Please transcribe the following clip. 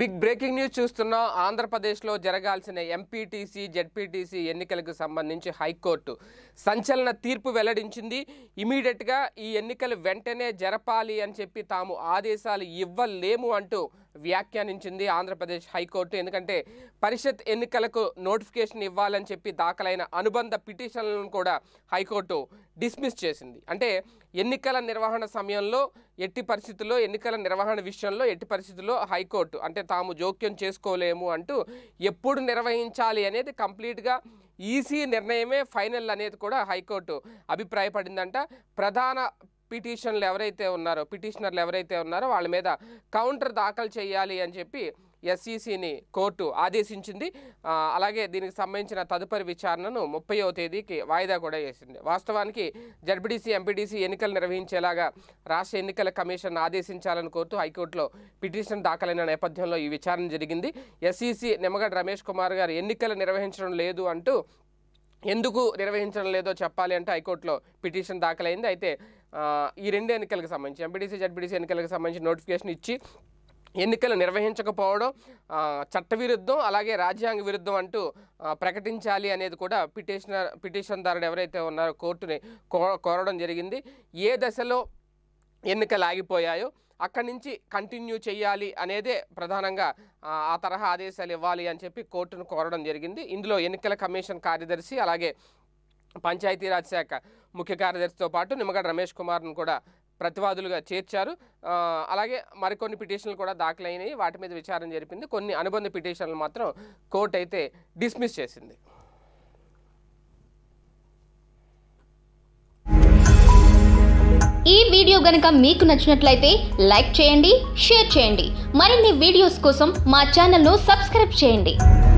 big breaking news చూస్తున్నాం ఆంధ్రప్రదేశ్లో జరగాల్సిన ఎంపీటీసీ జెడ్పీటీసీ ఎన్నికలకు సంబంధించి హైకోర్టు సంచలన తీర్పు వెల్లడించింది ఇమీడియట్గా ఈ ఎన్నికలు వెంటనే జరపాలి అని చెప్పి తాము ఆదేశాలు ఇవ్వలేము అంటూ వ్యాఖ్యానించింది ఆంధ్రప్రదేశ్ హైకోర్టు ఎందుకంటే పరిషత్ ఎన్నికలకు నోటిఫికేషన్ ఇవ్వాలని చెప్పి దాఖలైన అనుబంధ పిటిషన్లను కూడా హైకోర్టు డిస్మిస్ చేసింది అంటే ఎన్నికల నిర్వహణ సమయంలో ఎట్టి పరిస్థితుల్లో ఎన్నికల నిర్వహణ విషయంలో ఎట్టి పరిస్థితుల్లో హైకోర్టు అంటే తాము జోక్యం చేసుకోలేము అంటూ ఎప్పుడు నిర్వహించాలి అనేది కంప్లీట్గా ఈసీ నిర్ణయమే ఫైనల్ అనేది కూడా హైకోర్టు అభిప్రాయపడిందంట ప్రధాన పిటిషన్లు ఎవరైతే ఉన్నారో పిటిషనర్లు ఎవరైతే ఉన్నారో వాళ్ళ మీద కౌంటర్ దాఖలు చేయాలి అని చెప్పి ఎస్ఈసిని కోర్టు ఆదేశించింది అలాగే దీనికి సంబంధించిన తదుపరి విచారణను ముప్పైవ తేదీకి వాయిదా కూడా వేసింది వాస్తవానికి జడ్బిడిసి ఎంపీడీసీ ఎన్నికలు నిర్వహించేలాగా రాష్ట్ర ఎన్నికల కమిషన్ ఆదేశించాలని కోరుతూ హైకోర్టులో పిటిషన్ దాఖలైన నేపథ్యంలో ఈ విచారణ జరిగింది ఎస్ఈసి నిమ్మగడ్డ రమేష్ కుమార్ గారు ఎన్నికలు నిర్వహించడం లేదు అంటూ ఎందుకు నిర్వహించడం లేదో చెప్పాలి అంటే హైకోర్టులో పిటిషన్ దాఖలైంది అయితే ఈ రెండు ఎన్నికలకు సంబంధించి ఎంపీటీసీ జడ్పీటీసీ ఎన్నికలకు సంబంధించి నోటిఫికేషన్ ఇచ్చి ఎన్నికలు నిర్వహించకపోవడం చట్టవిరుద్ధం అలాగే రాజ్యాంగ విరుద్ధం అంటూ ప్రకటించాలి అనేది కూడా పిటిషనర్ పిటిషన్దారుడు ఎవరైతే ఉన్నారో కోర్టుని కోరడం జరిగింది ఏ దశలో ఎన్నికలు ఆగిపోయాయో అక్కడి నుంచి కంటిన్యూ చేయాలి అనేదే ప్రధానంగా ఆ తరహా ఆదేశాలు ఇవ్వాలి అని చెప్పి కోర్టును కోరడం జరిగింది ఇందులో ఎన్నికల కమిషన్ కార్యదర్శి అలాగే పంచాయతీరాజ్ శాఖ ముఖ్య కార్యదర్శితో పాటు నిమ్మగడ్డ రమేష్ కుమార్ను కూడా ప్రతివాదులుగా చేర్చారు అలాగే మరికొన్ని పిటిషన్లు కూడా దాఖలైనవి వాటి మీద విచారణ జరిపింది కొన్ని అనుబంధ పిటిషన్లు మాత్రం కోర్టు అయితే డిస్మిస్ చేసింది ఈ వీడియో గనక మీకు నచ్చినట్లయితే లైక్ చేయండి షేర్ చేయండి మరిన్ని వీడియోస్ కోసం మా ఛానల్ను సబ్స్క్రైబ్ చేయండి